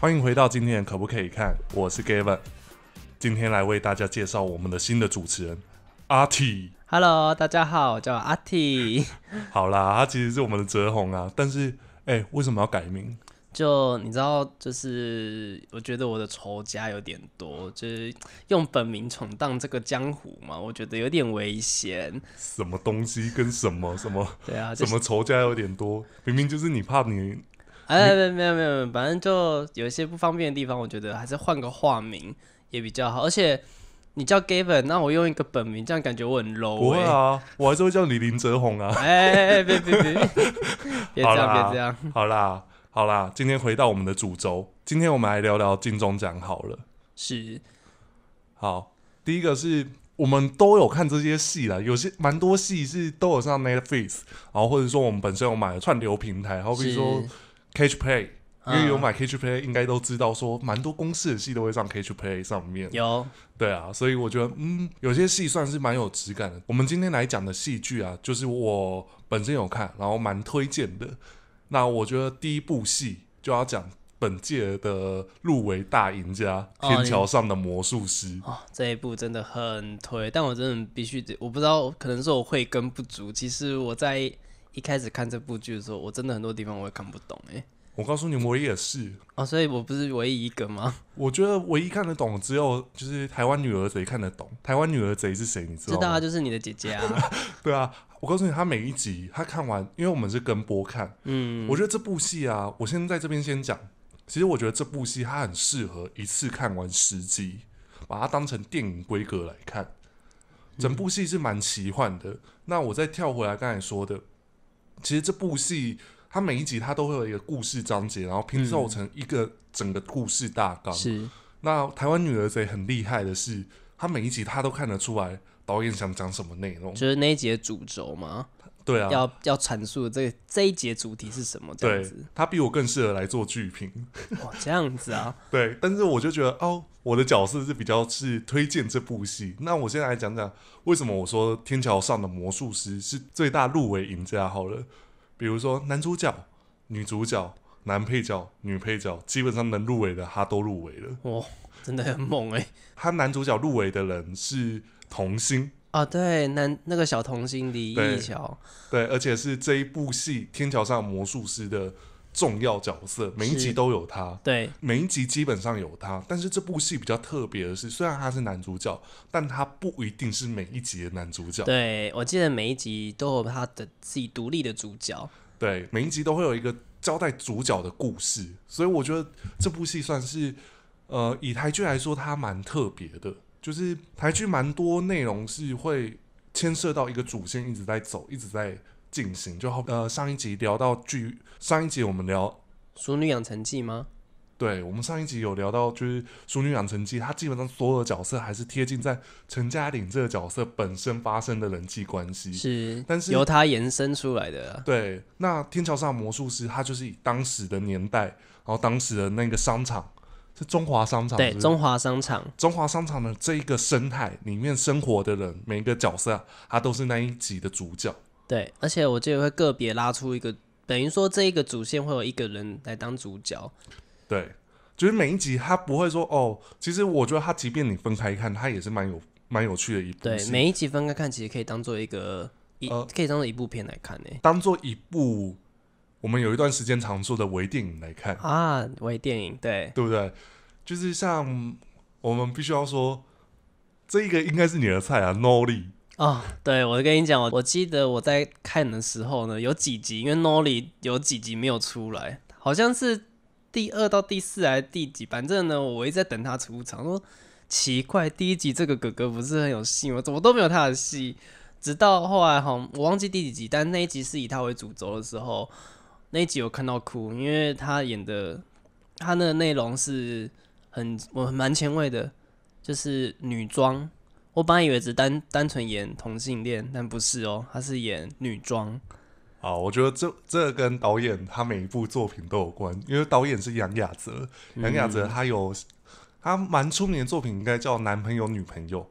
欢迎回到今天可不可以看？我是 Gavin，今天来为大家介绍我们的新的主持人阿 T。Hello，大家好，我叫阿 T。好啦，他其实是我们的泽宏啊，但是哎，为什么要改名？就你知道，就是我觉得我的仇家有点多，就是用本名闯荡这个江湖嘛，我觉得有点危险。什么东西跟什么什么？对啊，什么仇家有点多，明明就是你怕你。哎，没没有没有，反正就有一些不方便的地方，我觉得还是换个化名也比较好。而且你叫 Gavin，那我用一个本名，这样感觉我很 low。不会啊，我还是会叫你林泽宏啊。哎哎哎，别别别，别这 样，别这样，好啦好啦，今天回到我们的主轴，今天我们来聊聊金钟奖好了。是，好，第一个是我们都有看这些戏啦，有些蛮多戏是都有上 Netflix，然后或者说我们本身有买了串流平台，然后比如说。Catch Play，因为有买 Catch Play，应该都知道说，蛮多公司的戏都会上 Catch Play 上面。有，对啊，所以我觉得，嗯，有些戏算是蛮有质感的。我们今天来讲的戏剧啊，就是我本身有看，然后蛮推荐的。那我觉得第一部戏就要讲本届的入围大赢家《天桥上的魔术师》啊，这一部真的很推，但我真的必须，我不知道，可能是我慧跟不足，其实我在。一开始看这部剧的时候，我真的很多地方我也看不懂哎。我告诉你，我也是啊，所以我不是唯一一个吗？我觉得唯一看得懂只有就是台湾女儿贼看得懂。台湾女儿贼是谁？你知道吗？知道啊，就是你的姐姐啊。对啊，我告诉你，她每一集她看完，因为我们是跟播看。嗯。我觉得这部戏啊，我先在这边先讲。其实我觉得这部戏它很适合一次看完十集，把它当成电影规格来看。整部戏是蛮奇幻的。那我再跳回来刚才说的。其实这部戏，它每一集它都会有一个故事章节，然后拼凑成一个整个故事大纲。是，那台湾女儿贼很厉害的是，她每一集她都看得出来导演想讲什么内容。就是那一节主轴吗？对啊，要要阐述的这这一节主题是什么？这样子，他比我更适合来做剧评。哇，这样子啊？对，但是我就觉得，哦，我的角色是比较是推荐这部戏。那我先在来讲讲，为什么我说《天桥上的魔术师》是最大入围赢家？好了，比如说男主角、女主角、男配角、女配角，基本上能入围的，他都入围了。哇，真的很猛哎！他男主角入围的人是童星。哦，对，男那个小童星李易桥，对，而且是这一部戏《天桥上魔术师》的重要角色，每一集都有他，对，每一集基本上有他。但是这部戏比较特别的是，虽然他是男主角，但他不一定是每一集的男主角。对，我记得每一集都有他的自己独立的主角。对，每一集都会有一个交代主角的故事，所以我觉得这部戏算是，呃，以台剧来说，它蛮特别的。就是台剧蛮多内容是会牵涉到一个主线一直在走，一直在进行。就好，呃，上一集聊到剧，上一集我们聊《熟女养成记》吗？对，我们上一集有聊到，就是《熟女养成记》，它基本上所有的角色还是贴近在陈嘉玲这个角色本身发生的人际关系，是，但是由它延伸出来的。对，那天桥上魔术师，它就是以当时的年代，然后当时的那个商场。是中华商场。对，中华商场。中华商场的这一个生态里面生活的人，每一个角色，他都是那一集的主角。对，而且我记得会个别拉出一个，等于说这一个主线会有一个人来当主角。对，就是每一集他不会说哦，其实我觉得他即便你分开看，他也是蛮有蛮有趣的。一部对，每一集分开看，其实可以当做一个，呃，可以当做一部片来看呢，当做一部。我们有一段时间常做的微电影来看啊，微电影对对不对？就是像我们必须要说，这一个应该是你的菜啊 n o l y 啊，对我跟你讲，我记得我在看的时候呢，有几集，因为 n o l y 有几集没有出来，好像是第二到第四还是第几，反正呢，我一直在等他出场。说奇怪，第一集这个哥哥不是很有戏吗？怎么都没有他的戏？直到后来哈，我忘记第几集，但那一集是以他为主轴的时候。那一集有看到哭，因为他演的，他的内容是很我蛮前卫的，就是女装。我本来以为只单单纯演同性恋，但不是哦，他是演女装。啊，我觉得这这跟导演他每一部作品都有关，因为导演是杨雅哲，杨雅哲他有他蛮出名的作品，应该叫男朋友女朋友。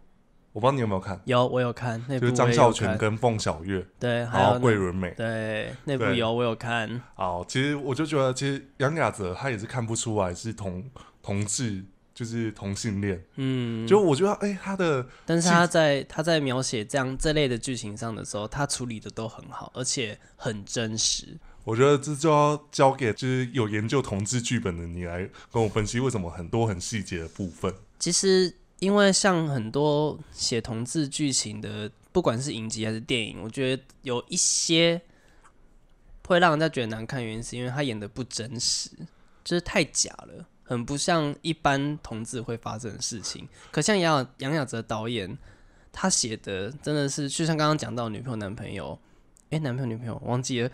我不知道你有没有看，有我有看那部张孝全跟凤小岳，对，还有桂纶镁，对，那部有我有看。好，其实我就觉得，其实杨雅哲他也是看不出来是同同志，就是同性恋。嗯，就我觉得，哎，他的，但是他在他在描写这样这类的剧情上的时候，他处理的都很好，而且很真实。我觉得这就要交给就是有研究同志剧本的你来跟我分析，为什么很多很细节的部分，其实。因为像很多写同志剧情的，不管是影集还是电影，我觉得有一些会让人家觉得难看，原因是因为他演的不真实，就是太假了，很不像一般同志会发生的事情。可像杨杨雅哲导演，他写的真的是，就像刚刚讲到女朋友男朋友，哎，男朋友女朋友忘记了。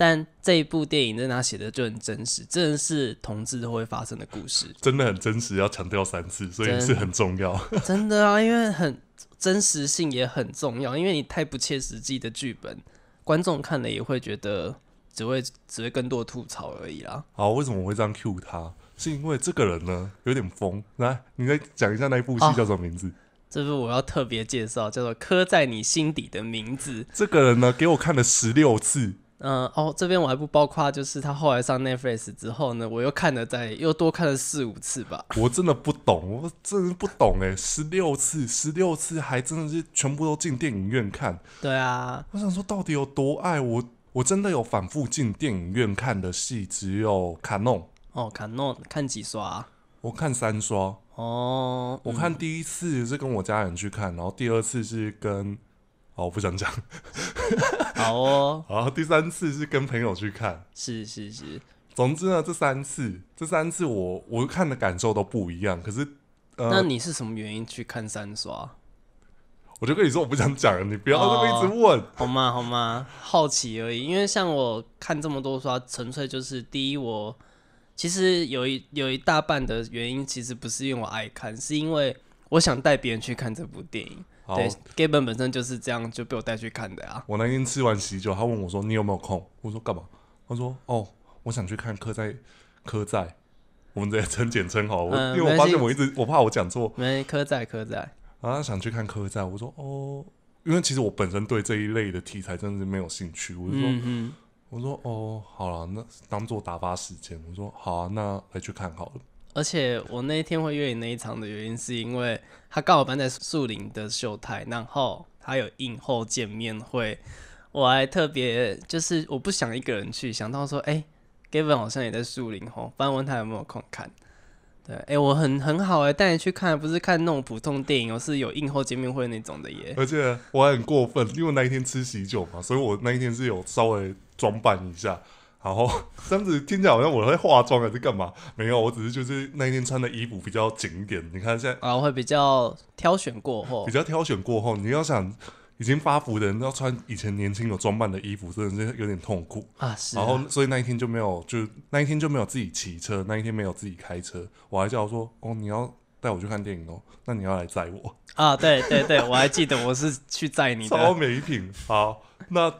但这一部电影在那写的就很真实，真的是同志都会发生的故事，真的很真实，要强调三次，所以是很重要。真的啊，因为很真实性也很重要，因为你太不切实际的剧本，观众看了也会觉得只会只会更多吐槽而已啦。好，为什么我会这样 Q 他？是因为这个人呢有点疯。来，你再讲一下那部戏叫什么名字？这部我要特别介绍，叫做《刻在你心底的名字》。这个人呢，给我看了十六次。嗯哦，这边我还不包括，就是他后来上 Netflix 之后呢，我又看了再又多看了四五次吧。我真的不懂，我真的不懂哎，十六次，十六次还真的是全部都进电影院看。对啊，我想说到底有多爱我？我真的有反复进电影院看的戏只有《卡弄》。哦，《卡弄》看几刷？我看三刷。哦，我看第一次是跟我家人去看，然后第二次是跟。哦，我不想讲。好哦。然后第三次是跟朋友去看。是是是。总之呢，这三次，这三次我我看的感受都不一样。可是，呃，那你是什么原因去看三刷？我就跟你说，我不想讲，你不要这么一直问，好吗？好吗？好奇而已。因为像我看这么多刷，纯粹就是第一，我其实有一有一大半的原因，其实不是因为我爱看，是因为我想带别人去看这部电影。对，Gabe 本身就是这样就被我带去看的啊。我那天吃完喜酒，他问我说：“你有没有空？”我说：“干嘛？”他说：“哦，我想去看《科在科在》，我们在称简称好，了，因为我发现我一直我怕我讲错，没科在科在啊，想去看科在。”我说：“哦，因为其实我本身对这一类的题材真的是没有兴趣。”我就说：“我说哦，好了，那当做打发时间。”我说：“好啊，那来去看好了。”而且我那一天会约你那一场的原因，是因为他刚好搬在树林的秀台，然后他有映后见面会，我还特别就是我不想一个人去，想到说，哎，Gavin 好像也在树林吼，不然问他有没有空看。对，哎，我很很好哎，带你去看，不是看那种普通电影，我是有映后见面会那种的耶。而且我还很过分，因为那一天吃喜酒嘛，所以我那一天是有稍微装扮一下。然后 这样子听起来好像我在化妆还是干嘛？没有，我只是就是那一天穿的衣服比较紧一点。你看现在啊，会比较挑选过后，比较挑选过后，你要想已经发福的人要穿以前年轻有装扮的衣服，真的是有点痛苦啊。然后所以那一天就没有，就那一天就没有自己骑车，那一天没有自己开车。我还叫说哦，你要带我去看电影哦，那你要来载我啊？对对对，我还记得我是去载你。超没品。好，那。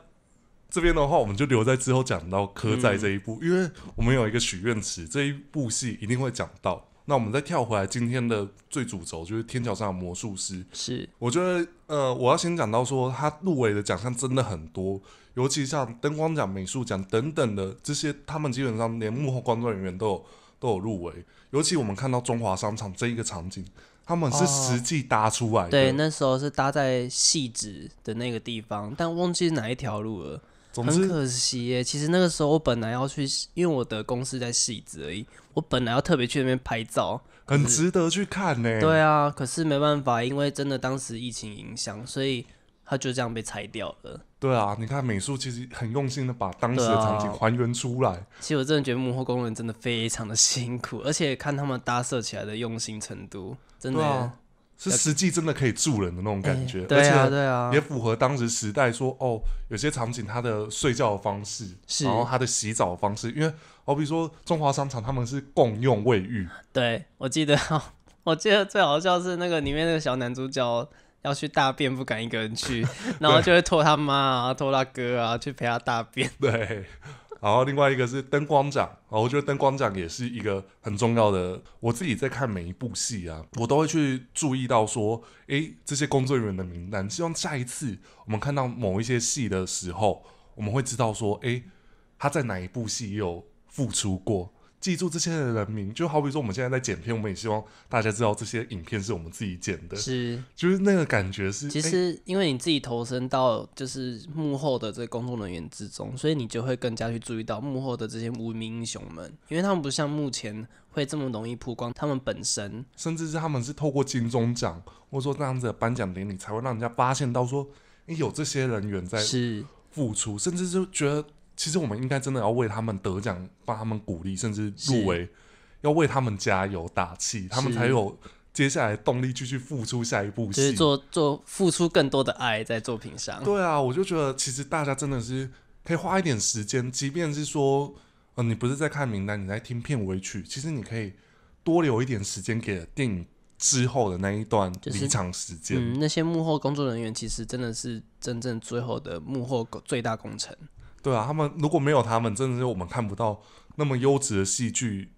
这边的话，我们就留在之后讲到科在这一部，因为我们有一个许愿池这一部戏一定会讲到。那我们再跳回来今天的最主轴，就是《天桥上的魔术师》。是，我觉得呃，我要先讲到说，他入围的奖项真的很多，尤其像灯光奖、美术奖等等的这些，他们基本上连幕后工作人员都有都有入围。尤其我们看到中华商场这一个场景，他们是实际搭出来的。对，那时候是搭在戏子的那个地方，但忘记哪一条路了。很可惜耶，其实那个时候我本来要去，因为我的公司在戏子而已，我本来要特别去那边拍照，很值得去看呢。对啊，可是没办法，因为真的当时疫情影响，所以它就这样被拆掉了。对啊，你看美术其实很用心的把当时的场景还原出来。其实我真的觉得幕后工人真的非常的辛苦，而且看他们搭设起来的用心程度，真的。是实际真的可以住人的那种感觉，对啊，也符合当时时代说哦，有些场景他的睡觉的方式，然后他的洗澡方式，因为好比说中华商场他们是共用卫浴，对我记得，我记得最好笑是那个里面那个小男主角要去大便不敢一个人去，然后就会拖他妈啊拖他哥啊去陪他大便。对。然后另外一个是灯光奖，然后我觉得灯光奖也是一个很重要的。我自己在看每一部戏啊，我都会去注意到说，诶，这些工作人员的名单。希望下一次我们看到某一些戏的时候，我们会知道说，诶，他在哪一部戏有付出过。记住这些人的名，就好比说我们现在在剪片，我们也希望大家知道这些影片是我们自己剪的，是，就是那个感觉是。其实因为你自己投身到就是幕后的这工作人员之中，所以你就会更加去注意到幕后的这些无名英雄们，因为他们不像目前会这么容易曝光，他们本身，甚至是他们是透过金钟奖或者说这样子的颁奖典礼才会让人家发现到说，有这些人员在付出，甚至是觉得。其实我们应该真的要为他们得奖，帮他们鼓励，甚至入围，要为他们加油打气，他们才有接下来动力继续付出下一步戏，做做付出更多的爱在作品上。对啊，我就觉得其实大家真的是可以花一点时间，即便是说，呃，你不是在看名单，你在听片尾曲，其实你可以多留一点时间给电影之后的那一段离场时间。嗯，那些幕后工作人员其实真的是真正最后的幕后最大功臣。对啊，他们如果没有他们，真的是我们看不到那么优质的戏剧。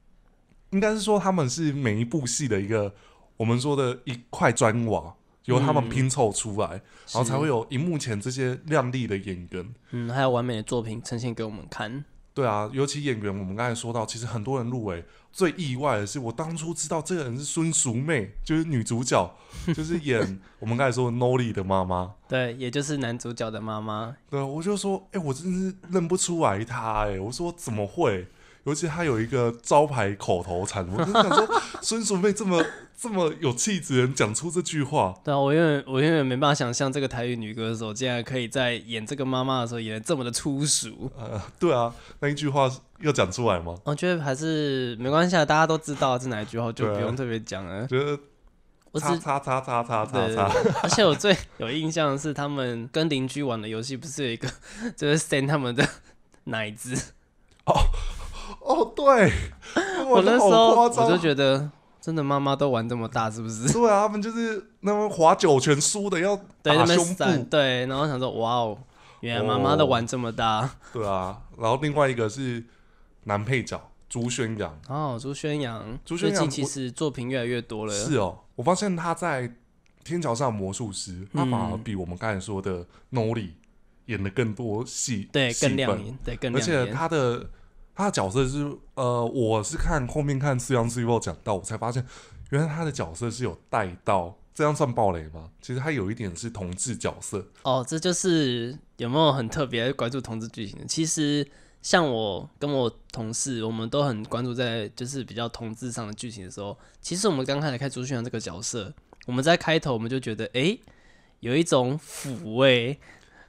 应该是说，他们是每一部戏的一个我们说的一块砖瓦，由他们拼凑出来，然后才会有荧幕前这些亮丽的演员。嗯，还有完美的作品呈现给我们看。对啊，尤其演员，我们刚才说到，其实很多人入围最意外的是，我当初知道这个人是孙淑媚，就是女主角，就是演我们刚才说 n o l y 的妈妈，对，也就是男主角的妈妈。对，我就说，哎，我真是认不出来她，哎，我说怎么会？尤其他有一个招牌口头禅，我就 想说，孙淑妹这么这么有气质人讲出这句话。对啊，我永远我永远没办法想象这个台语女歌手竟然可以在演这个妈妈的时候演的这么的粗俗。呃，对啊，那一句话要讲出来吗？我觉得还是没关系，啊，大家都知道是哪一句话，就不用特别讲了。觉得。我只擦擦擦擦擦擦。而且我最有印象的是他们跟邻居玩的游戏，不是有一个就是 s 扇他们的 奶子哦。哦，对，我那时候我就觉得，真的妈妈都玩这么大，是不是？对啊，他们就是那么划九拳输的，要打胸部。对，然后想说，哇哦，原来妈妈都玩这么大。对啊，然后另外一个是男配角朱宣阳。哦，朱宣阳，朱宣阳其实作品越来越多了。是哦，我发现他在《天桥上魔术师》，他反而比我们刚才说的 No Li 演的更多戏，对，更亮眼，对，更而且他的。他的角色是呃，我是看后面看《四阳之记》报讲到，我才发现原来他的角色是有带到，这样算暴雷吗？其实他有一点是同志角色哦，这就是有没有很特别关注同志剧情的？其实像我跟我同事，我们都很关注在就是比较同志上的剧情的时候，其实我们刚开始看朱旭阳这个角色，我们在开头我们就觉得哎，有一种抚慰，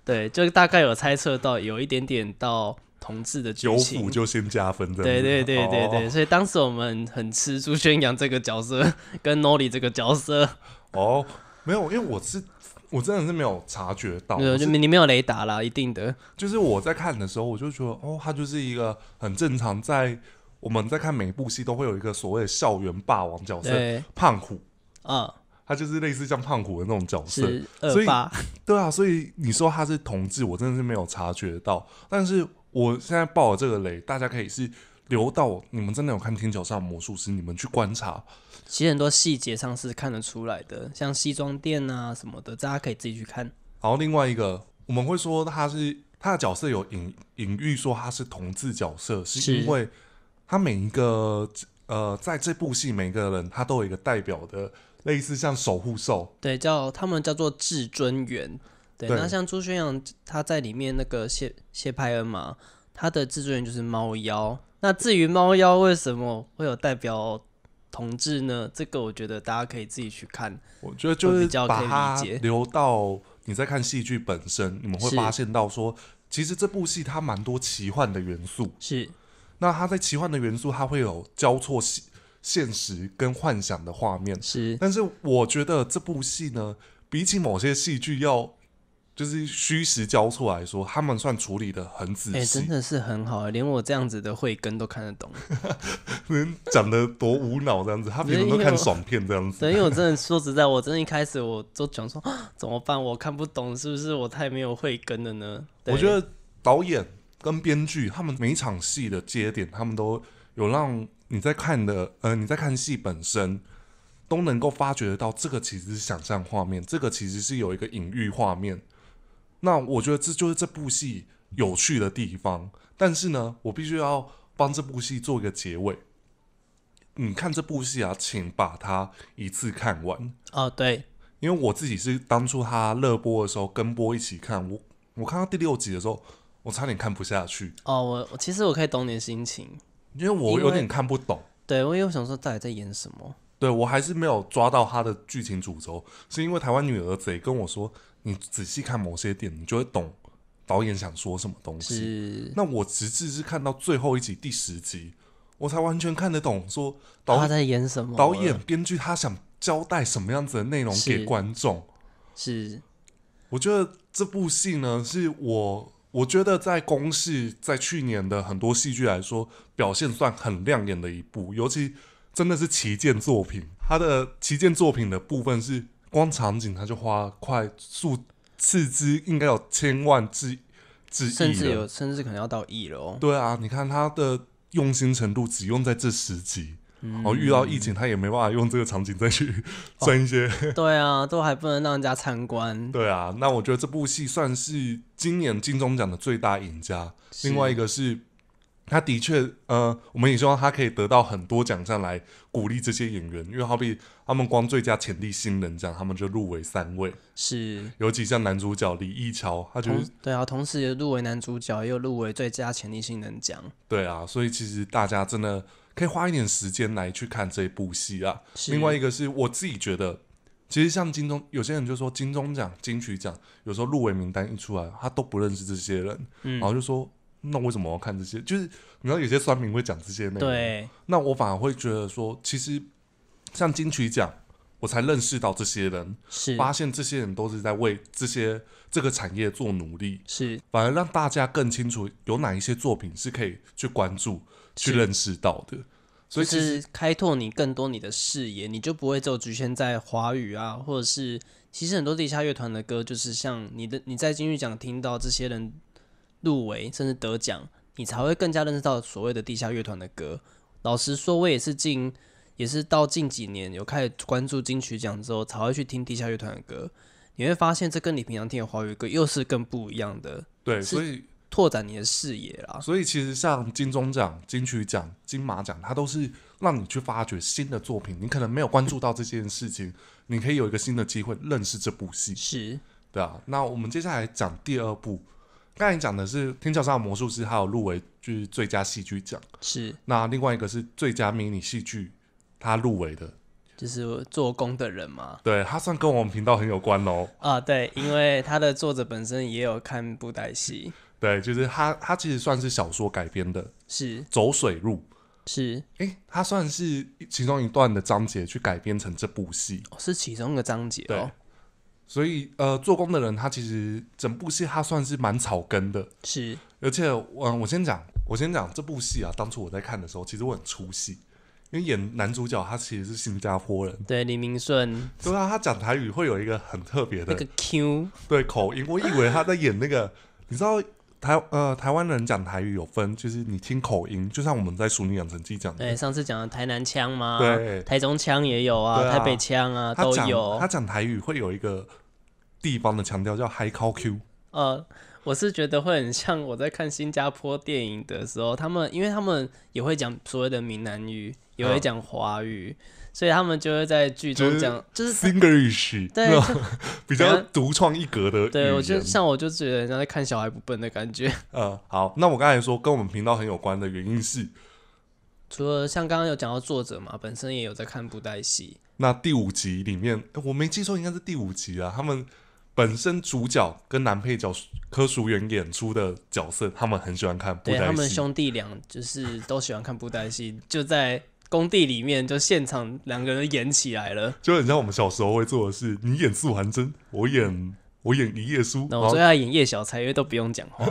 对，就是大概有猜测到有一点点到。同志的剧情，有虎就先加分，对对对对对，所以当时我们很吃朱宣阳这个角色 跟诺里这个角色。哦，没有，因为我是我真的是没有察觉到，你没有雷达啦，一定的。就是我在看的时候，我就觉得哦，他就是一个很正常，在我们在看每一部戏都会有一个所谓的校园霸王角色，胖虎啊。他就是类似像胖虎的那种角色，所以 对啊，所以你说他是同志，我真的是没有察觉到。但是我现在爆了这个雷，大家可以是留到你们真的有看《天桥上的魔术师》，你们去观察。其实很多细节上是看得出来的，像西装店啊什么的，大家可以自己去看。然后另外一个，我们会说他是他的角色有隐隐喻，说他是同志角色，是因为他每一个呃，在这部戏每个人他都有一个代表的。类似像守护兽，对，叫他们叫做至尊猿。对，那像朱宣阳他在里面那个谢谢派恩嘛，他的至尊猿就是猫妖。那至于猫妖为什么会有代表同志呢？这个我觉得大家可以自己去看。我觉得就是理解。留到你在看戏剧本身，你们会发现到说，其实这部戏它蛮多奇幻的元素。是。那它在奇幻的元素，它会有交错性。现实跟幻想的画面是，但是我觉得这部戏呢，比起某些戏剧要就是虚实交错来说，他们算处理的很仔细，真的是很好，连我这样子的慧根都看得懂。讲得多无脑这样子，他比我都看爽片这样子。所以我真的 说实在，我真的一开始我都讲说 怎么办，我看不懂，是不是我太没有慧根了呢？我觉得导演跟编剧他们每场戏的接点，他们都有让。你在看的，呃，你在看戏本身，都能够发掘得到，这个其实是想象画面，这个其实是有一个隐喻画面。那我觉得这就是这部戏有趣的地方。但是呢，我必须要帮这部戏做一个结尾。你看这部戏啊，请把它一次看完。哦，对，因为我自己是当初它热播的时候跟播一起看，我我看到第六集的时候，我差点看不下去。哦，我其实我可以懂你的心情。因为我有点看不懂，对我又想说到底在演什么，对我还是没有抓到他的剧情主轴，是因为台湾女儿贼跟我说，你仔细看某些点，你就会懂导演想说什么东西。是，那我直至是看到最后一集第十集，我才完全看得懂，说导演在演什么，导演编剧他想交代什么样子的内容给观众。是，我觉得这部戏呢，是我。我觉得在宫戏，在去年的很多戏剧来说，表现算很亮眼的一部，尤其真的是旗舰作品。它的旗舰作品的部分是，光场景它就花快数次之，应该有千万之之亿甚至有，甚至可能要到亿了哦。对啊，你看它的用心程度只用在这十集，哦，遇到疫情他也没办法用这个场景再去赚一些。对啊，都还不能让人家参观。对啊，那我觉得这部戏算是。今年金钟奖的最大赢家，另外一个是，他的确，呃，我们也希望他可以得到很多奖项来鼓励这些演员，因为好比他们光最佳潜力新人奖，他们就入围三位，是，尤其像男主角李易桥，他就是，对啊，同时也入围男主角又入围最佳潜力新人奖，对啊，所以其实大家真的可以花一点时间来去看这部戏啊。另外一个是，我自己觉得。其实像金钟，有些人就说金钟奖、金曲奖，有时候入围名单一出来，他都不认识这些人，然后就说那为什么要看这些？就是你知道有些酸民会讲这些内容，那我反而会觉得说，其实像金曲奖，我才认识到这些人，发现这些人都是在为这些这个产业做努力，是反而让大家更清楚有哪一些作品是可以去关注、去认识到的。就是开拓你更多你的视野，你就不会只有局限在华语啊，或者是其实很多地下乐团的歌，就是像你的你在金曲奖听到这些人入围甚至得奖，你才会更加认识到所谓的地下乐团的歌。老实说，我也是近也是到近几年有开始关注金曲奖之后，才会去听地下乐团的歌。你会发现这跟你平常听的华语歌又是更不一样的。对，所以。拓展你的视野啦！所以其实像金钟奖、金曲奖、金马奖，它都是让你去发掘新的作品。你可能没有关注到这件事情，你可以有一个新的机会认识这部戏。是，对啊。那我们接下来讲第二部，刚才讲的是《天桥上的魔术师》，还有入围就是最佳戏剧奖。是。那另外一个是最佳迷你戏剧，它入围的，就是做工的人吗？对，它算跟我们频道很有关哦。啊，对，因为它的作者本身也有看布袋戏。对，就是他，他其实算是小说改编的，是走水路，是哎，他算是其中一段的章节去改编成这部戏，是其中一个章节。对，所以呃，做工的人他其实整部戏他算是蛮草根的，是。而且，嗯，我先讲，我先讲这部戏啊。当初我在看的时候，其实我很出戏，因为演男主角他其实是新加坡人，对，李明顺，对啊，他讲台语会有一个很特别的那个 Q，对，口音，我以为他在演那个，你知道。台呃，台湾人讲台语有分，就是你听口音，就像我们在《淑女养成记》讲的。对，上次讲的台南腔嘛，对，台中腔也有啊，台北腔啊都有。他讲台语会有一个地方的强调叫 “high call q”。呃，我是觉得会很像我在看新加坡电影的时候，他们因为他们也会讲所谓的闽南语，也会讲华语。所以他们就会在剧中讲，就是 Singlish，对，比较独创一格的对我就像我就觉得人家在看小孩不笨的感觉。嗯，好，那我刚才说跟我们频道很有关的原因是，除了像刚刚有讲到作者嘛，本身也有在看布袋戏。那第五集里面，我没记错应该是第五集啊。他们本身主角跟男配角柯淑媛演出的角色，他们很喜欢看布袋戏。他们兄弟俩就是都喜欢看布袋戏，就在。工地里面就现场两个人演起来了，就很像我们小时候会做的事。你演素杭真，我演我演一叶书，那我最爱演叶小财，因为都不用讲话。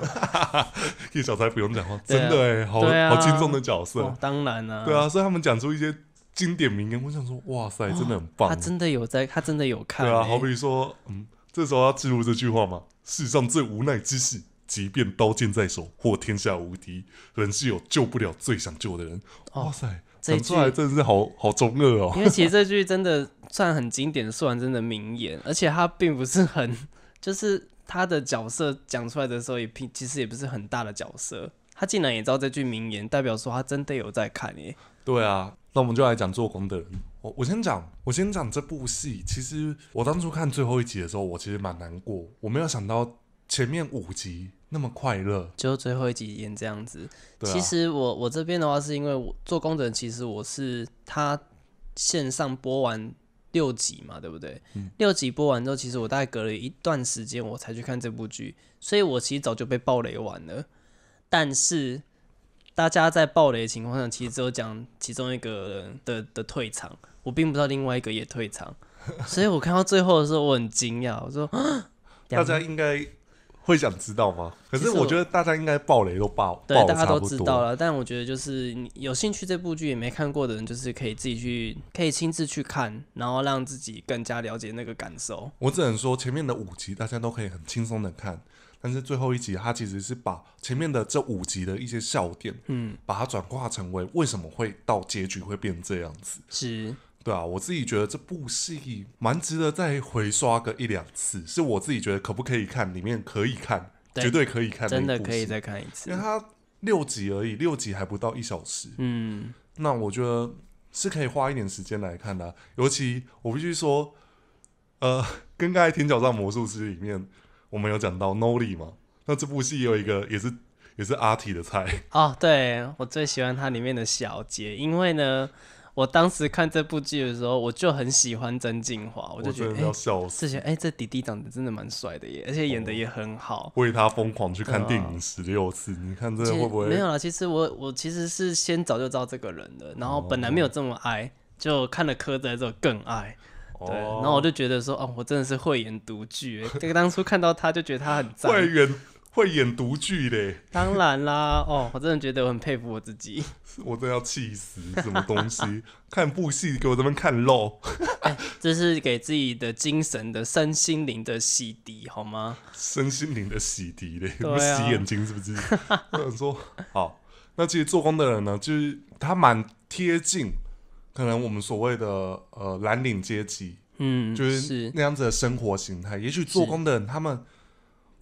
叶小财不用讲话，真的哎，好好轻松的角色。当然啊，对啊，所以他们讲出一些经典名言，我想说，哇塞，真的很棒。他真的有在，他真的有看。对啊，好比说，嗯，这时候要记录这句话嘛，世上最无奈之事。即便刀剑在手，或天下无敌，人是有救不了最想救的人。哇塞，讲出来真的是好好中二哦！因为其实这句真的算很经典，算真的名言。而且他并不是很，就是他的角色讲出来的时候也并其实也不是很大的角色。他竟然也知道这句名言，代表说他真的有在看耶。对啊，那我们就来讲做工的人。我我先讲，我先讲这部戏。其实我当初看最后一集的时候，我其实蛮难过。我没有想到前面五集。那么快乐，就最后一集演这样子。其实我我这边的话，是因为我做工整，其实我是他线上播完六集嘛，对不对？六集播完之后，其实我大概隔了一段时间我才去看这部剧，所以我其实早就被暴雷完了。但是大家在暴雷的情况下，其实只有讲其中一个的的退场，我并不知道另外一个也退场，所以我看到最后的时候，我很惊讶，我说 大家应该。会想知道吗？可是我觉得大家应该爆雷都爆，对，大家都知道了。但我觉得就是有兴趣这部剧也没看过的人，就是可以自己去，可以亲自去看，然后让自己更加了解那个感受。我只能说前面的五集大家都可以很轻松的看，但是最后一集它其实是把前面的这五集的一些笑点，嗯，把它转化成为为什么会到结局会变成这样子。是。对啊，我自己觉得这部戏蛮值得再回刷个一两次，是我自己觉得可不可以看，里面可以看，绝对可以看真的可以再看一次，因为它六集而已，六集还不到一小时，嗯，那我觉得是可以花一点时间来看的，尤其我必须说，呃，跟刚才《天桥上魔术师》里面我们有讲到 n o l i 嘛，那这部戏有一个也是也是阿 T 的菜哦，对我最喜欢它里面的小杰，因为呢。我当时看这部剧的时候，我就很喜欢曾静华，我就觉得要笑死。哎，这弟弟长得真的蛮帅的耶，而且演的也很好，为他疯狂去看电影十六次，你看这会不会？没有啦，其实我我其实是先早就知道这个人了，然后本来没有这么爱，就看了《柯在》之后更爱，对，然后我就觉得说，哦，我真的是慧眼独具，这个当初看到他就觉得他很 赞。会演独剧的，当然啦！哦，我真的觉得我很佩服我自己，我真要气死！什么东西？看部戏给我这边看漏？哎，这是给自己的精神的身心灵的洗涤，好吗？身心灵的洗涤嘞，洗眼睛是不是？我想说好，那其实做工的人呢，就是他蛮贴近，可能我们所谓的呃蓝领阶级，嗯，就是那样子的生活形态。也许做工的人他们。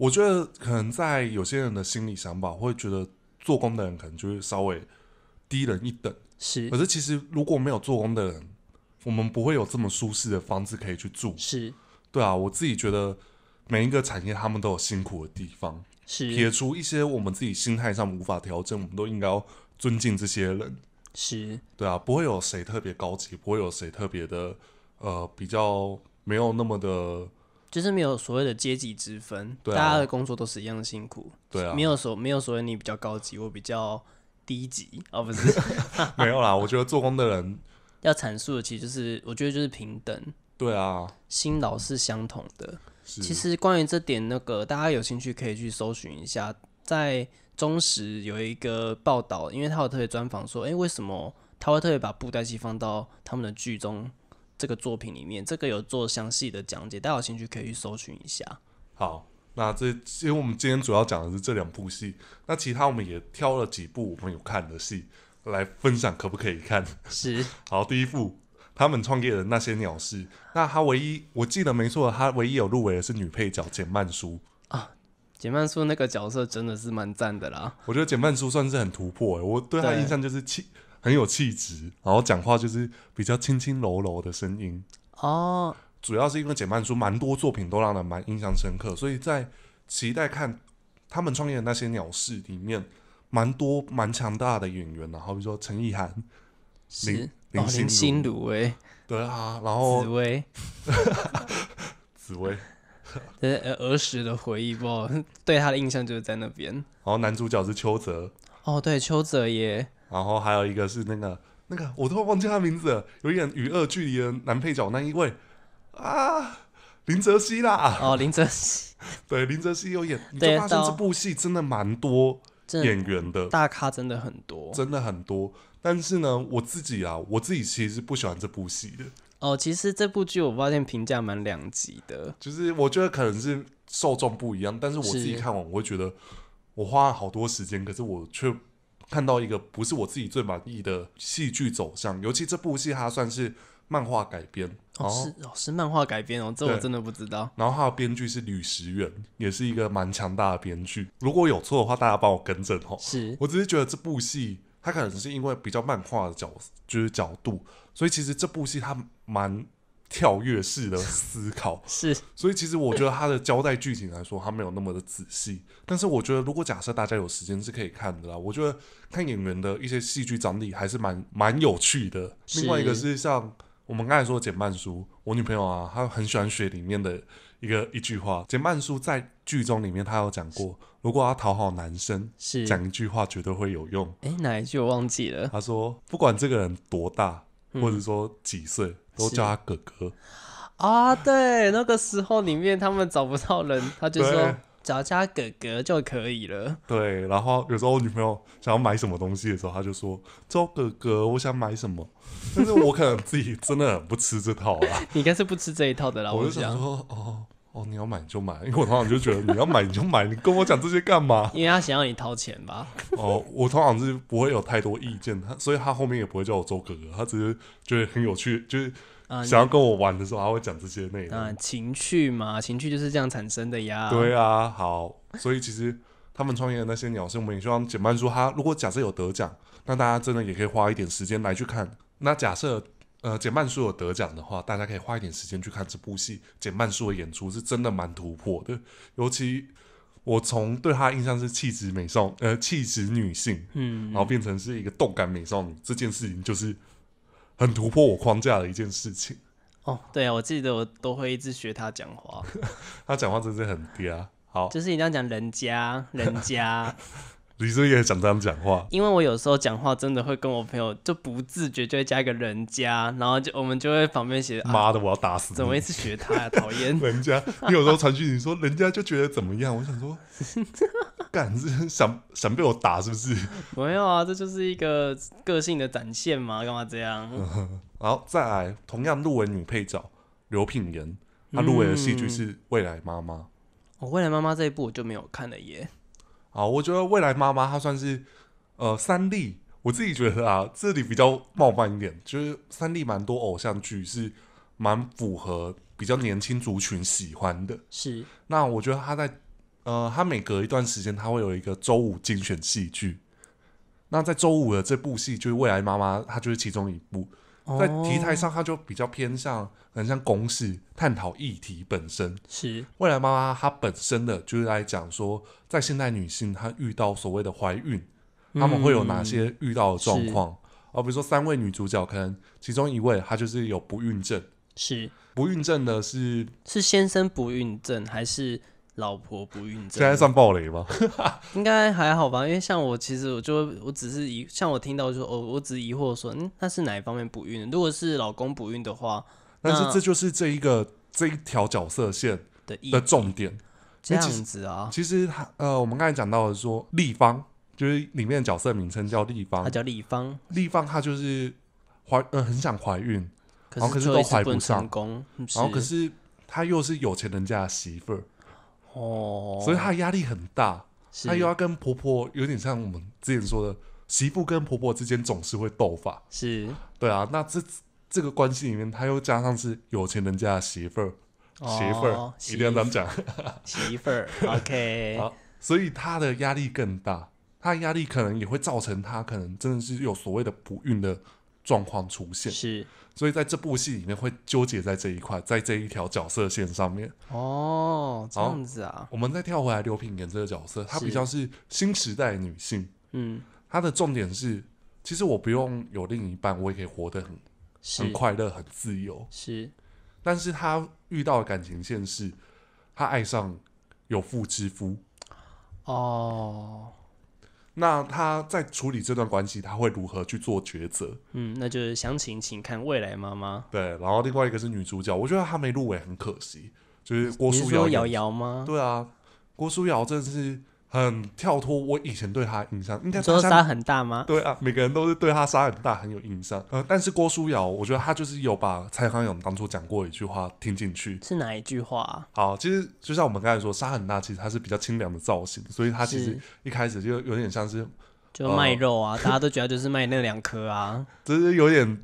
我觉得可能在有些人的心理想法，会觉得做工的人可能就会稍微低人一等。是，可是其实如果没有做工的人，我们不会有这么舒适的房子可以去住。是，对啊，我自己觉得每一个产业他们都有辛苦的地方。是，撇除一些我们自己心态上无法调整，我们都应该要尊敬这些人。是，对啊，不会有谁特别高级，不会有谁特别的，呃，比较没有那么的。就是没有所谓的阶级之分，大家的工作都是一样的辛苦，没有所没有所谓你比较高级，我比较低级哦，不是 没有啦。我觉得做工的人要阐述的其实就是，我觉得就是平等。对啊，辛劳是相同的。其实关于这点，那个大家有兴趣可以去搜寻一下，在中时有一个报道，因为他有特别专访说，哎，为什么他会特别把布袋戏放到他们的剧中？这个作品里面，这个有做详细的讲解，大家有兴趣可以去搜寻一下。好，那这因为我们今天主要讲的是这两部戏，那其他我们也挑了几部我们有看的戏来分享，可不可以看？是。好，第一部他们创业的那些鸟事，那他唯一我记得没错，他唯一有入围的是女配角简曼书啊。简曼书那个角色真的是蛮赞的啦，我觉得简曼书算是很突破。我对他印象就是气。很有气质，然后讲话就是比较轻轻柔柔的声音哦。主要是因为简漫书蛮多作品都让人蛮印象深刻，所以在期待看他们创业的那些鸟事里面，蛮多蛮强大的演员。然后比如说陈意涵，林林心如哎，对啊，然后紫薇，紫薇，对儿时的回忆，不对他的印象就是在那边。然后男主角是邱泽，哦，对，邱泽耶。然后还有一个是那个那个，我都忘记他名字，了，有演《与恶距离》的男配角那一位啊，林哲熙啦。哦，林哲熙。对，林哲熙有演。就发现这部戏真的蛮多演员的，大咖真的很多，真的很多。但是呢，我自己啊，我自己其实是不喜欢这部戏的。哦，其实这部剧我发现评价蛮两极的。就是我觉得可能是受众不一样，但是我自己看完，我会觉得我花了好多时间，可是我却。看到一个不是我自己最满意的戏剧走向，尤其这部戏它算是漫画改编哦，是是漫画改编哦，这我真的不知道。然后它的编剧是吕石远，也是一个蛮强大的编剧。如果有错的话，大家帮我更正哦。是我只是觉得这部戏它可能是因为比较漫画的角就是角度，所以其实这部戏它蛮。跳跃式的思考 是，所以其实我觉得他的交代剧情来说，他没有那么的仔细。但是我觉得，如果假设大家有时间是可以看的啦。我觉得看演员的一些戏剧张力还是蛮蛮有趣的。另外一个是像我们刚才说的简曼书，我女朋友啊，她很喜欢学里面的一个一句话。简曼书在剧中里面，她有讲过，如果要讨好男生，是讲一句话绝对会有用。哎，哪一句我忘记了？她说，不管这个人多大，或者说几岁。都叫他哥哥啊！对，那个时候里面他们找不到人，他就说只要叫他哥哥就可以了。对，然后有时候我女朋友想要买什么东西的时候，他就说周哥哥，我想买什么。但是我可能自己真的很不吃这套啊，你应该是不吃这一套的啦。我就想说哦。哦，你要买你就买，因为我通常就觉得你要买你就买，你跟我讲这些干嘛？因为他想要你掏钱吧。哦，我通常是不会有太多意见，他所以他后面也不会叫我周哥哥，他只是觉得很有趣，就是嗯想要跟我玩的时候，他会讲这些内容，嗯情趣嘛，情趣就是这样产生的呀。对啊，好，所以其实他们创业的那些鸟事，我们也希望简曼说，他如果假设有得奖，那大家真的也可以花一点时间来去看。那假设。呃，简漫叔有得奖的话，大家可以花一点时间去看这部戏。简漫叔的演出是真的蛮突破的，尤其我从对他印象是气质美少，呃，气质女性，嗯，然后变成是一个动感美少女，这件事情就是很突破我框架的一件事情。哦，对啊，我记得我都会一直学他讲话，他 讲话真的是很嗲，好，就是你定要讲，人家人家。你是不是也想这样讲话？因为我有时候讲话真的会跟我朋友就不自觉就会加一个人家，然后就我们就会旁边写。妈的，我要打死！怎么一次学他呀，讨厌！人家，你有时候传讯，你说人家就觉得怎么样？我想说，干是想想被我打是不是？没有啊，这就是一个个性的展现嘛，干嘛这样？然 后再来，同样入围女配角刘品言，她入围的戏剧是《未来妈妈》。我《未来妈妈》这一部我就没有看了耶。啊，我觉得《未来妈妈》她算是，呃，三立，我自己觉得啊，这里比较冒犯一点，就是三立蛮多偶像剧是蛮符合比较年轻族群喜欢的，是。那我觉得他在，呃，他每隔一段时间他会有一个周五精选戏剧，那在周五的这部戏就是《未来妈妈》，它就是其中一部。在题材上，它就比较偏向很像公式探讨议题本身。是未来妈妈，它本身的就是来讲说，在现代女性她遇到所谓的怀孕，她们会有哪些遇到的状况？哦，比如说三位女主角，可能其中一位她就是有不孕症。是不孕症的是是先生不孕症还是？老婆不孕症，现在算暴雷吗？应该还好吧，因为像我，其实我就我只是疑，像我听到就说哦，我只疑惑说，嗯，他是哪一方面不孕？如果是老公不孕的话，但是这就是这一个这一条角色线的的重点。这样子啊，其实他呃，我们刚才讲到的说，立方就是里面的角色名称叫立方，他叫立方，立方他就是怀呃很想怀孕，然后可是都怀不上，然后可是他又是有钱人家的媳妇儿。哦，所以她压力很大，她又要跟婆婆有点像我们之前说的媳妇跟婆婆之间总是会斗法，是，对啊，那这这个关系里面，她又加上是有钱人家的媳妇儿，媳妇儿，一定要这样讲，媳妇儿，OK，好，所以她的压力更大，她压力可能也会造成她可能真的是有所谓的不孕的。状况出现是，所以在这部戏里面会纠结在这一块，在这一条角色线上面。哦，这样子啊。我们再跳回来，刘品演这个角色，她比较是新时代女性。嗯，她的重点是，其实我不用有另一半，我也可以活得很很快乐，很自由。是，但是她遇到的感情线是，她爱上有妇之夫。哦。那他在处理这段关系，他会如何去做抉择？嗯，那就是详情请看《未来妈妈》。对，然后另外一个是女主角，我觉得她没入围很可惜，就是郭书瑶。瑶瑶吗？对啊，郭书瑶这是。很跳脱，我以前对他印象应该说沙很大吗？对啊，每个人都是对他沙很大很有印象。呃，但是郭书瑶，我觉得他就是有把蔡康永当初讲过一句话听进去。是哪一句话？好，其实就像我们刚才说，沙很大，其实他是比较清凉的造型，所以他其实一开始就有点像是就卖肉啊，大家都觉得就是卖那两颗啊，就是有点。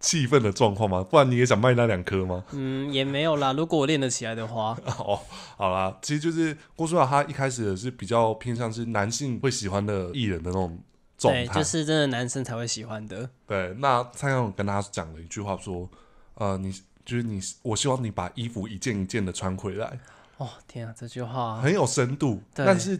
气愤的状况吗？不然你也想卖那两颗吗？嗯，也没有啦。如果我练得起来的话，哦，好啦，其实就是郭书瑶，他一开始是比较偏向是男性会喜欢的艺人的那种状态，就是真的男生才会喜欢的。对，那蔡康永跟他讲了一句话，说：“呃，你就是你，我希望你把衣服一件一件的穿回来。”哦，天啊，这句话很有深度。但是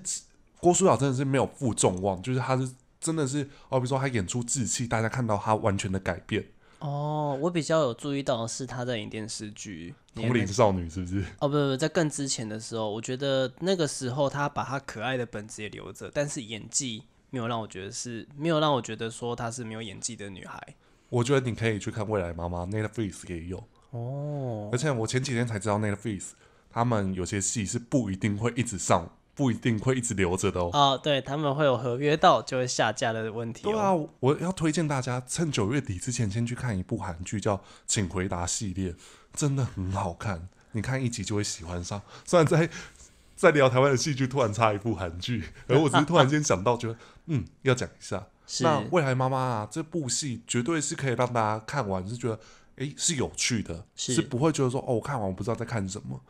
郭书瑶真的是没有负众望，就是他是真的是，好比说他演出志气，大家看到他完全的改变。哦，我比较有注意到的是她在演电视剧《努力少女》，是不是？哦，不不，在更之前的时候，我觉得那个时候她把她可爱的本子也留着，但是演技没有让我觉得是没有让我觉得说她是没有演技的女孩。我觉得你可以去看《未来妈妈》，Netflix 也有哦。而且我前几天才知道 Netflix 他们有些戏是不一定会一直上。不一定会一直留着的哦。啊，对他们会有合约到就会下架的问题。对啊，我要推荐大家趁九月底之前先去看一部韩剧，叫《请回答》系列，真的很好看。你看一集就会喜欢上。虽然在 在聊台湾的戏剧，突然插一部韩剧，而我只是突然间想到，觉得嗯，要讲一下。那《未来妈妈》这部戏绝对是可以让大家看完就觉得哎是有趣的，是不会觉得说哦，我看完我不知道在看什么。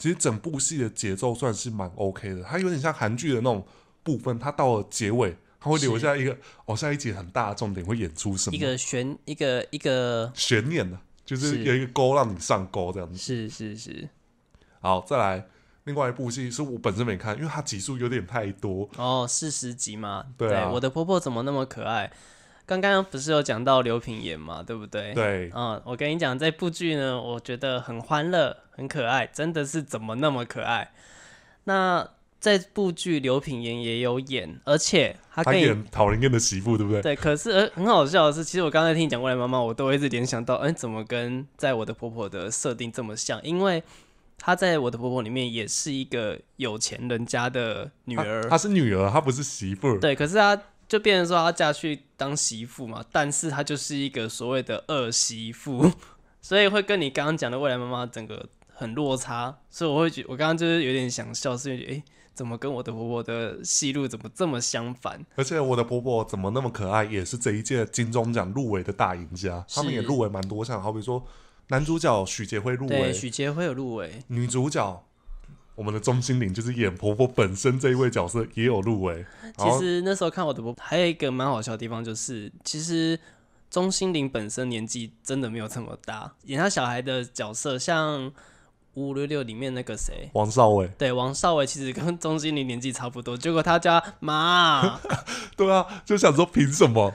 其实整部戏的节奏算是蛮 OK 的，它有点像韩剧的那种部分，它到了结尾，它会留下一个哦，下一集很大的重点会演出什么？一个悬，一个一个悬念的，就是有一个钩让你上钩这样子。是是是，好，再来另外一部戏是我本身没看，因为它集数有点太多哦，四十集嘛。对，我的婆婆怎么那么可爱？刚刚不是有讲到刘品言嘛，对不对？对，嗯，我跟你讲这部剧呢，我觉得很欢乐。很可爱，真的是怎么那么可爱？那这部剧刘品言也有演，而且他演讨人家的媳妇，对不对？对。可是而很好笑的是，其实我刚才听你讲未来妈妈，我都一直联想到，哎，怎么跟在我的婆婆的设定这么像？因为她在我的婆婆里面也是一个有钱人家的女儿，她是女儿，她不是媳妇。对。可是她就变成说她嫁去当媳妇嘛，但是她就是一个所谓的二媳妇，所以会跟你刚刚讲的未来妈妈整个。很落差，所以我会觉，我刚刚就是有点想笑，所以哎，怎么跟我的婆婆的戏路怎么这么相反？而且我的婆婆怎么那么可爱，也是这一届金钟奖入围的大赢家，他们也入围蛮多项，好比说男主角许杰辉入围，许杰辉有入围，女主角我们的钟心凌就是演婆婆本身这一位角色也有入围。其实那时候看我的婆婆，还有一个蛮好笑的地方就是，其实钟心凌本身年纪真的没有这么大，演她小孩的角色像。五五六六里面那个谁？王少伟。对，王少伟其实跟钟经理年纪差不多，结果他家妈。对啊，就想说凭什么？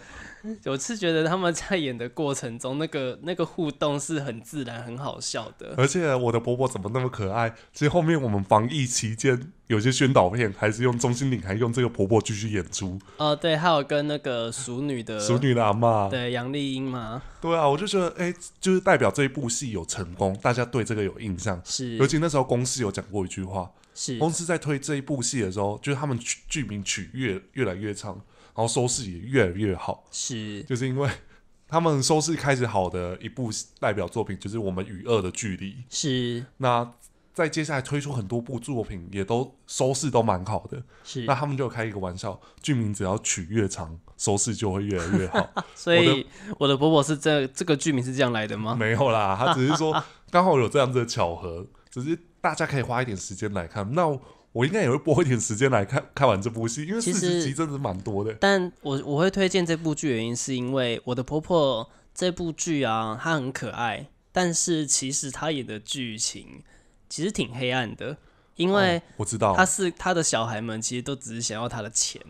我是觉得他们在演的过程中，那个那个互动是很自然、很好笑的。而且我的婆婆怎么那么可爱？其实后面我们防疫期间有些宣导片还是用中心领，还用这个婆婆继续演出。哦，对，还有跟那个熟女的熟女阿嘛，对杨丽英嘛。对啊，我就觉得哎，就是代表这一部戏有成功，大家对这个有印象。是，尤其那时候公司有讲过一句话，是公司在推这一部戏的时候，就是他们剧剧名曲越越来越长。然后收视也越来越好，是，就是因为 他们收视开始好的一部代表作品就是我们与恶的距离，是。那在接下来推出很多部作品也都收视都蛮好的，是。那他们就开一个玩笑，剧名只要取越长，收视就会越来越好。所以我的伯伯是这这个剧名是这样来的吗？没有啦，他只是说刚好有这样子的巧合，只是大家可以花一点时间来看。那。我应该也会播一点时间来看看完这部戏，因为四十集真的蛮多的。但我我会推荐这部剧，原因是因为我的婆婆这部剧啊，她很可爱，但是其实她演的剧情其实挺黑暗的，因为我知道她是她的小孩们，其实都只是想要她的钱。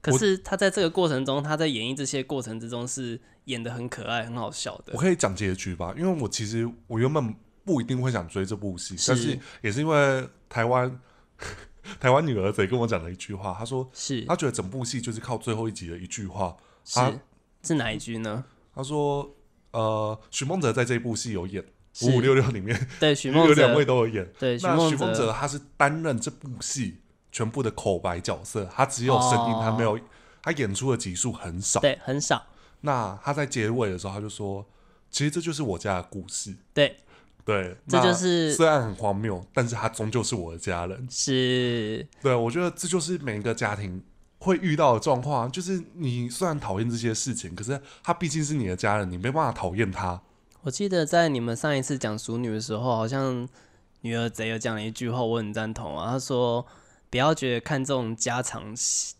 可是她在这个过程中，她在演绎这些过程之中，是演的很可爱、很好笑的。我可以讲结局吧，因为我其实我原本不一定会想追这部戏，但是也是因为台湾。台湾女儿贼跟我讲了一句话，她说：“是，她觉得整部戏就是靠最后一集的一句话。是是哪一句呢？她说：‘呃，徐梦哲在这部戏有演《五五六六》里面，对，有 两位都有演。对，那徐梦哲他是担任这部戏全部的口白角色，他只有声音，他没有他演出的集数很少，对，很少。那他在结尾的时候，他就说：‘其实这就是我家的故事。’对。”对，这就是虽然很荒谬，但是他终究是我的家人。是，对，我觉得这就是每一个家庭会遇到的状况，就是你虽然讨厌这些事情，可是他毕竟是你的家人，你没办法讨厌他。我记得在你们上一次讲熟女的时候，好像女儿贼有讲了一句话，我很赞同啊，他说不要觉得看这种家常，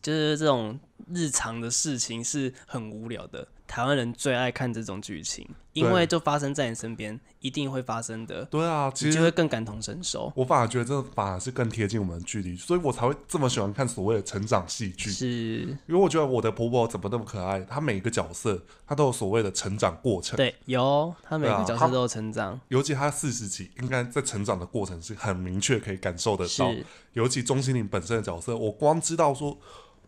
就是这种日常的事情是很无聊的。台湾人最爱看这种剧情，因为就发生在你身边，一定会发生的。对啊，其实就会更感同身受。我反而觉得这反而是更贴近我们的距离，所以我才会这么喜欢看所谓的成长戏剧。是，因为我觉得我的婆婆怎么那么可爱，她每一个角色她都有所谓的成长过程。对，有，她每个角色都有成长。尤其她四十几，应该在成长的过程是很明确可以感受得到。尤其钟欣凌本身的角色，我光知道说。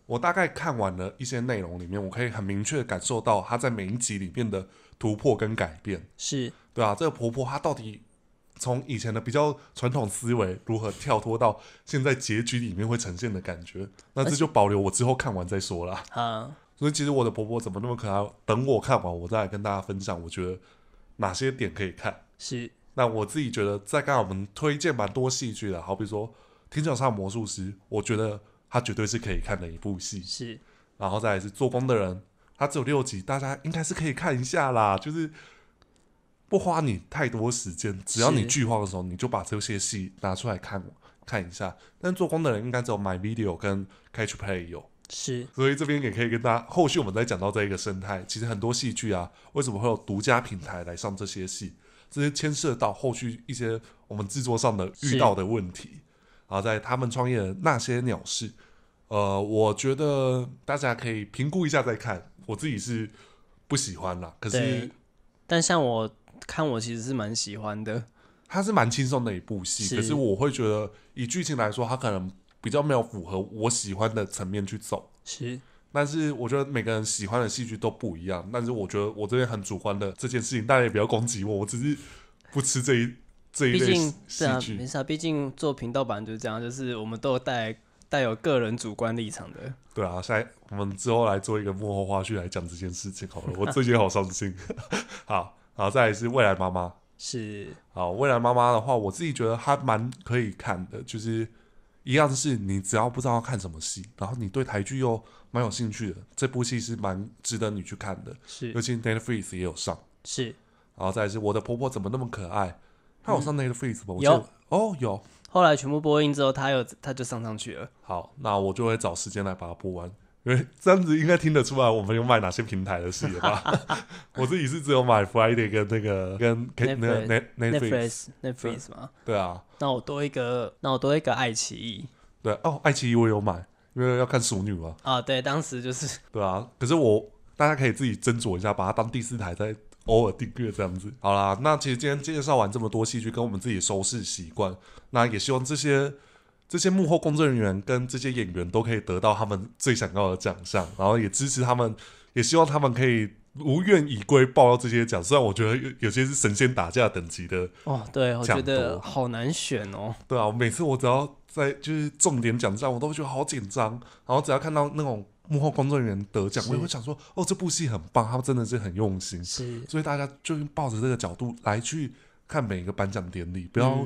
我大概看完了一些内容，里面我可以很明确感受到她在每一集里面的突破跟改变，是对啊。这个婆婆她到底从以前的比较传统思维如何跳脱到现在结局里面会呈现的感觉，那这就保留我之后看完再说了啊。所以其实我的婆婆怎么那么可爱，等我看完我再来跟大家分享，我觉得哪些点可以看。是，那我自己觉得在刚我们推荐蛮多戏剧的，好比说《天桥上魔术师》，我觉得。他绝对是可以看的一部戏，是。然后再来是做工的人，他只有六集，大家应该是可以看一下啦，就是不花你太多时间，只要你剧荒的时候，你就把这些戏拿出来看看一下。但做工的人应该只有 My video 跟 catch play 有，是。所以这边也可以跟大家，后续我们再讲到这一个生态，其实很多戏剧啊，为什么会有独家平台来上这些戏，这些牵涉到后续一些我们制作上的遇到的问题。然后在他们创业的那些鸟事，呃，我觉得大家可以评估一下再看。我自己是不喜欢啦，可是，但像我看，我其实是蛮喜欢的。它是蛮轻松的一部戏，可是我会觉得以剧情来说，它可能比较没有符合我喜欢的层面去走。是，但是我觉得每个人喜欢的戏剧都不一样。但是我觉得我这边很主观的这件事情，大家也不要攻击我，我只是不吃这一。毕竟，是啊，没事、啊，毕竟做频道版就是这样，就是我们都有带带有个人主观立场的。对啊，现在我们之后来做一个幕后花絮来讲这件事情好了。我最近好伤心。好，然后再来是未来妈妈。是。好，未来妈妈的话，我自己觉得还蛮可以看的。就是一样是，你只要不知道看什么戏，然后你对台剧又蛮有兴趣的，这部戏是蛮值得你去看的。是。尤其 d a n i e f r e e z 也有上。是。然后再是《我的婆婆怎么那么可爱》。他有上那个 Face 吗？有哦，有。后来全部播音之后，他又他就上上去了。好，那我就会找时间来把它播完，因为这样子应该听得出来我们有买哪些平台的事业吧？我自己是只有买 Friday 跟那个跟那个 Netflix Netflix 吗？对啊，那我多一个，那我多一个爱奇艺。对哦，爱奇艺我有买，因为要看熟女嘛。啊，对，当时就是对啊。可是我大家可以自己斟酌一下，把它当第四台在。偶尔订阅这样子。好啦，那其实今天介绍完这么多戏剧跟我们自己收视习惯，那也希望这些这些幕后工作人员跟这些演员都可以得到他们最想要的奖项，然后也支持他们，也希望他们可以如愿以归，报到这些奖。虽然我觉得有有些是神仙打架等级的哦，对我觉得好难选哦。对啊，每次我只要在就是重点奖项，我都觉得好紧张，然后只要看到那种。幕后工作人员得奖，我也会想说，哦，这部戏很棒，他们真的是很用心，所以大家就抱着这个角度来去看每一个颁奖典礼，不要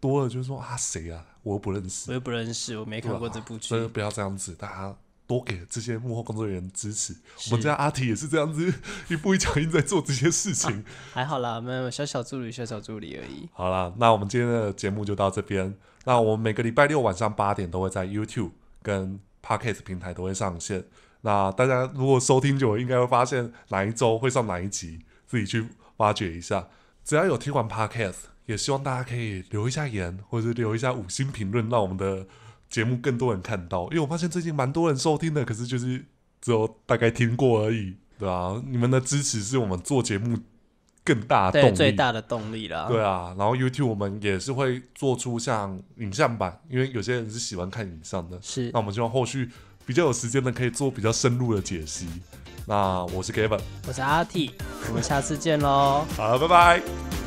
多了就是说啊，谁啊，我又不认识，我又不认识，我没看过这部剧，所以不要这样子，大家多给这些幕后工作人员支持。我们家阿提也是这样子，一步一脚印在做这些事情，还好啦，我们小小助理，小小助理而已。好啦，那我们今天的节目就到这边，那我们每个礼拜六晚上八点都会在 YouTube 跟。Podcast 平台都会上线，那大家如果收听了，应该会发现哪一周会上哪一集，自己去挖掘一下。只要有听完 Podcast，也希望大家可以留一下言，或者是留一下五星评论，让我们的节目更多人看到。因为我发现最近蛮多人收听的，可是就是只有大概听过而已，对吧？你们的支持是我们做节目。更大动力，最大的动力了。对啊，然后 YouTube 我们也是会做出像影像版，因为有些人是喜欢看影像的。是，那我们希望后续比较有时间的，可以做比较深入的解析。那我是 Gavin，我是阿 T，我们下次见喽。好，拜拜。